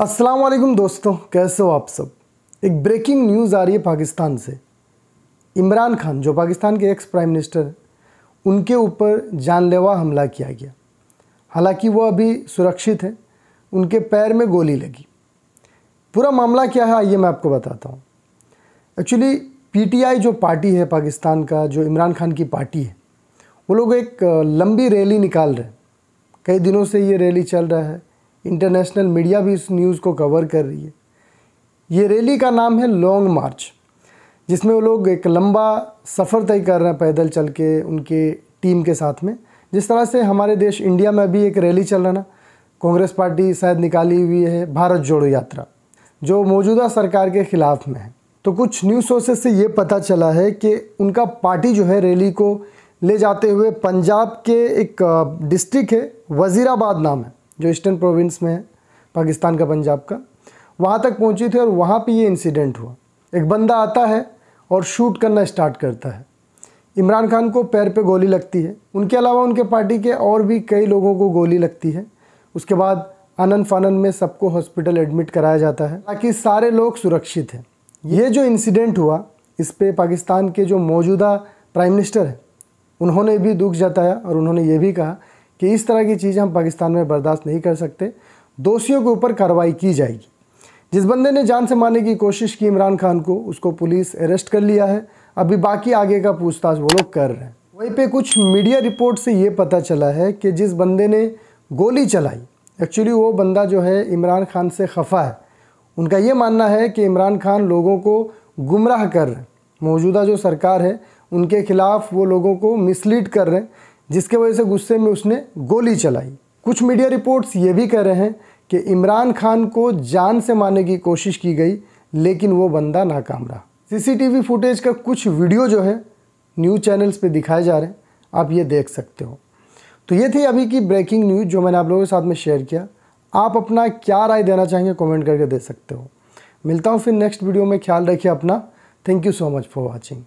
अस्सलाम वालेकुम दोस्तों कैसे हो आप सब एक ब्रेकिंग न्यूज़ आ रही है पाकिस्तान से इमरान खान जो पाकिस्तान के एक्स प्राइम मिनिस्टर हैं उनके ऊपर जानलेवा हमला किया गया हालांकि वो अभी सुरक्षित हैं उनके पैर में गोली लगी पूरा मामला क्या है आइए मैं आपको बताता हूँ एक्चुअली पीटीआई जो पार्टी है पाकिस्तान का जो इमरान खान की पार्टी है वो लोग एक लंबी रैली निकाल रहे हैं कई दिनों से ये रैली चल रहा है इंटरनेशनल मीडिया भी इस न्यूज़ को कवर कर रही है ये रैली का नाम है लॉन्ग मार्च जिसमें वो लोग एक लंबा सफ़र तय कर रहे हैं पैदल चल के उनके टीम के साथ में जिस तरह से हमारे देश इंडिया में अभी एक रैली चल रहा ना कांग्रेस पार्टी शायद निकाली हुई है भारत जोड़ो यात्रा जो मौजूदा सरकार के ख़िलाफ़ में है तो कुछ न्यूज़ सोर्सेस से ये पता चला है कि उनका पार्टी जो है रैली को ले जाते हुए पंजाब के एक डिस्ट्रिक्ट है वज़ीराबाद नाम है जो ईस्टर्न प्रोविंस में है पाकिस्तान का पंजाब का वहाँ तक पहुँची थी और वहाँ पर ये इंसिडेंट हुआ एक बंदा आता है और शूट करना स्टार्ट करता है इमरान खान को पैर पे गोली लगती है उनके अलावा उनके पार्टी के और भी कई लोगों को गोली लगती है उसके बाद आनंद फानंद में सबको हॉस्पिटल एडमिट कराया जाता है ताकि सारे लोग सुरक्षित हैं ये जो इंसिडेंट हुआ इस पर पाकिस्तान के जो मौजूदा प्राइम मिनिस्टर हैं उन्होंने भी दुख जताया और उन्होंने ये भी कहा कि इस तरह की चीज़ें हम पाकिस्तान में बर्दाश्त नहीं कर सकते दोषियों के ऊपर कार्रवाई की जाएगी जिस बंदे ने जान से मारने की कोशिश की इमरान खान को उसको पुलिस अरेस्ट कर लिया है अभी बाकी आगे का पूछताछ वो लोग कर रहे हैं वहीं पे कुछ मीडिया रिपोर्ट से ये पता चला है कि जिस बंदे ने गोली चलाई एक्चुअली वो बंदा जो है इमरान खान से खफा है उनका ये मानना है कि इमरान खान लोगों को गुमराह कर रहे हैं मौजूदा जो सरकार है उनके खिलाफ वो लोगों को मिसलीड कर रहे हैं जिसके वजह से गुस्से में उसने गोली चलाई कुछ मीडिया रिपोर्ट्स ये भी कह रहे हैं कि इमरान खान को जान से मारने की कोशिश की गई लेकिन वो बंदा नाकाम रहा सीसीटीवी फुटेज का कुछ वीडियो जो है न्यूज़ चैनल्स पे दिखाए जा रहे हैं आप ये देख सकते हो तो ये थी अभी की ब्रेकिंग न्यूज़ जो मैंने आप लोगों के साथ में शेयर किया आप अपना क्या राय देना चाहेंगे कमेंट करके दे सकते हो मिलता हूँ फिर नेक्स्ट वीडियो में ख्याल रखिए अपना thank you so much for watching